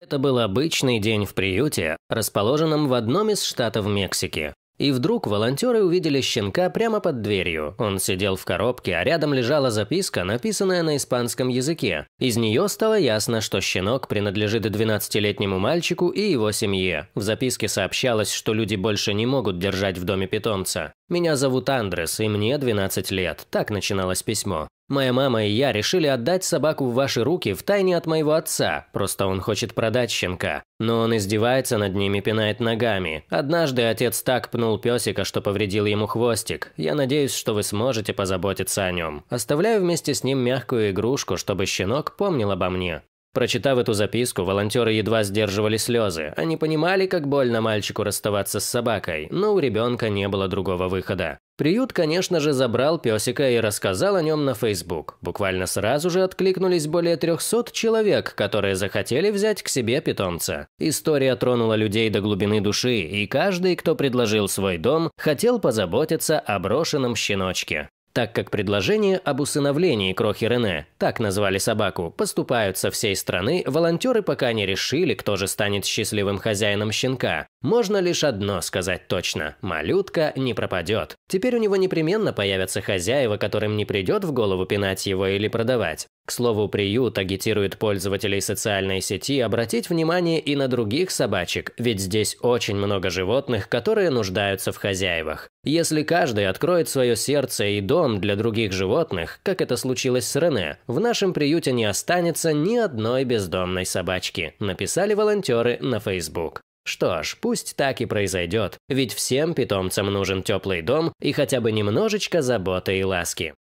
Это был обычный день в приюте, расположенном в одном из штатов Мексики. И вдруг волонтеры увидели щенка прямо под дверью. Он сидел в коробке, а рядом лежала записка, написанная на испанском языке. Из нее стало ясно, что щенок принадлежит 12-летнему мальчику и его семье. В записке сообщалось, что люди больше не могут держать в доме питомца. Меня зовут Андрес, и мне 12 лет. Так начиналось письмо. Моя мама и я решили отдать собаку в ваши руки в тайне от моего отца. Просто он хочет продать щенка. Но он издевается над ними, пинает ногами. Однажды отец так пнул песика, что повредил ему хвостик. Я надеюсь, что вы сможете позаботиться о нем. Оставляю вместе с ним мягкую игрушку, чтобы щенок помнил обо мне. Прочитав эту записку, волонтеры едва сдерживали слезы. Они понимали, как больно мальчику расставаться с собакой, но у ребенка не было другого выхода. Приют, конечно же, забрал песика и рассказал о нем на Facebook. Буквально сразу же откликнулись более 300 человек, которые захотели взять к себе питомца. История тронула людей до глубины души, и каждый, кто предложил свой дом, хотел позаботиться о брошенном щеночке так как предложения об усыновлении крохи Рене, так назвали собаку, поступают со всей страны, волонтеры пока не решили, кто же станет счастливым хозяином щенка. Можно лишь одно сказать точно – малютка не пропадет. Теперь у него непременно появятся хозяева, которым не придет в голову пинать его или продавать. К слову, приют агитирует пользователей социальной сети обратить внимание и на других собачек, ведь здесь очень много животных, которые нуждаются в хозяевах. Если каждый откроет свое сердце и дом для других животных, как это случилось с Рене, в нашем приюте не останется ни одной бездомной собачки, написали волонтеры на Facebook. Что ж, пусть так и произойдет, ведь всем питомцам нужен теплый дом и хотя бы немножечко заботы и ласки.